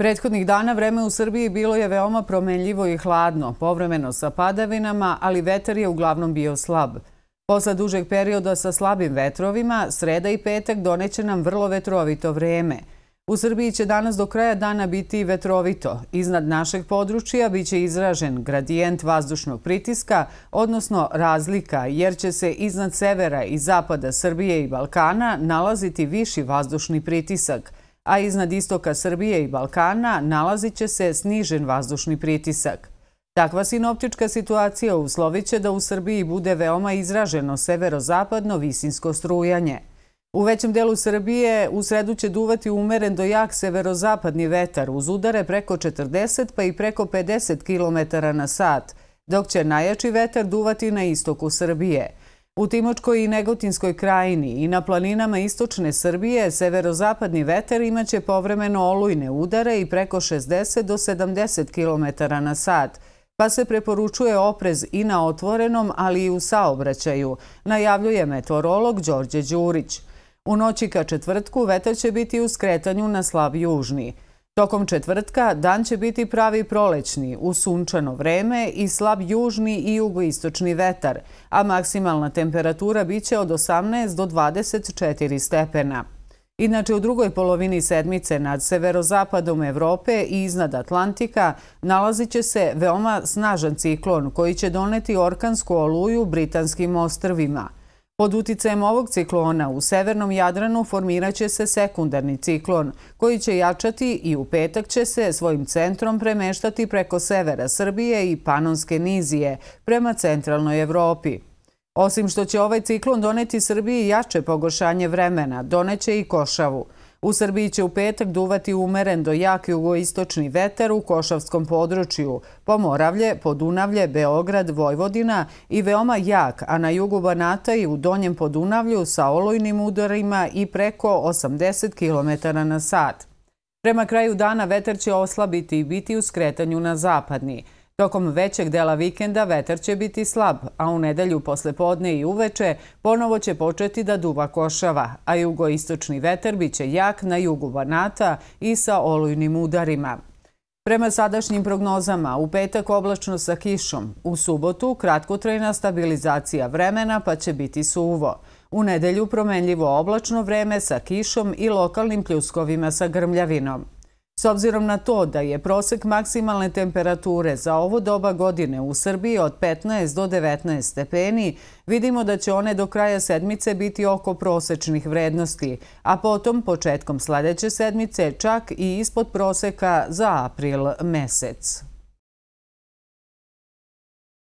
Prethodnih dana vreme u Srbiji bilo je veoma promenljivo i hladno, povremeno sa padavinama, ali veter je uglavnom bio slab. Posle dužeg perioda sa slabim vetrovima, sreda i petak doneće nam vrlo vetrovito vreme. U Srbiji će danas do kraja dana biti vetrovito. Iznad našeg područja biće izražen gradijent vazdušnog pritiska, odnosno razlika, jer će se iznad severa i zapada Srbije i Balkana nalaziti viši vazdušni pritisak – a iznad istoka Srbije i Balkana nalazit će se snižen vazdušni pritisak. Takva sinoptička situacija uslovit će da u Srbiji bude veoma izraženo severozapadno visinsko strujanje. U većem delu Srbije u sredu će duvati umeren do jak severozapadni vetar uz udare preko 40 pa i preko 50 km na sat, dok će najjači vetar duvati na istoku Srbije – U Timočkoj i Negotinskoj krajini i na planinama Istočne Srbije severozapadni veter imaće povremeno olujne udare i preko 60 do 70 km na sat, pa se preporučuje oprez i na otvorenom, ali i u saobraćaju, najavljuje meteorolog Đorđe Đurić. U noći ka četvrtku veter će biti u skretanju na slab južni. Tokom četvrtka dan će biti pravi prolećni, u sunčano vreme i slab južni i jugoistočni vetar, a maksimalna temperatura bit će od 18 do 24 stepena. Inače, u drugoj polovini sedmice nad severozapadom Evrope i iznad Atlantika nalazit će se veoma snažan ciklon koji će doneti orkansku oluju Britanskim ostrvima – Pod uticajem ovog ciklona u severnom Jadranu formiraće se sekundarni ciklon koji će jačati i u petak će se svojim centrom premeštati preko severa Srbije i Panonske nizije prema centralnoj Evropi. Osim što će ovaj ciklon doneti Srbiji jače pogošanje vremena, doneće i košavu – U Srbiji će u petak duvati umeren do jak jugoistočni veter u Košavskom području, Pomoravlje, Podunavlje, Beograd, Vojvodina i veoma jak, a na jugu Banata i u Donjem Podunavlju sa olojnim udarima i preko 80 km na sat. Prema kraju dana veter će oslabiti i biti u skretanju na zapadni. Tokom većeg dela vikenda vetar će biti slab, a u nedelju posle podne i uveče ponovo će početi da duva košava, a jugoistočni vetar biće jak na jugu Banata i sa olujnim udarima. Prema sadašnjim prognozama, u petak oblačno sa kišom, u subotu kratkotrajna stabilizacija vremena pa će biti suvo. U nedelju promenljivo oblačno vreme sa kišom i lokalnim pljuskovima sa grmljavinom. S obzirom na to da je prosek maksimalne temperature za ovo doba godine u Srbiji od 15 do 19 stepeni, vidimo da će one do kraja sedmice biti oko prosečnih vrednosti, a potom početkom sledeće sedmice čak i ispod proseka za april mesec.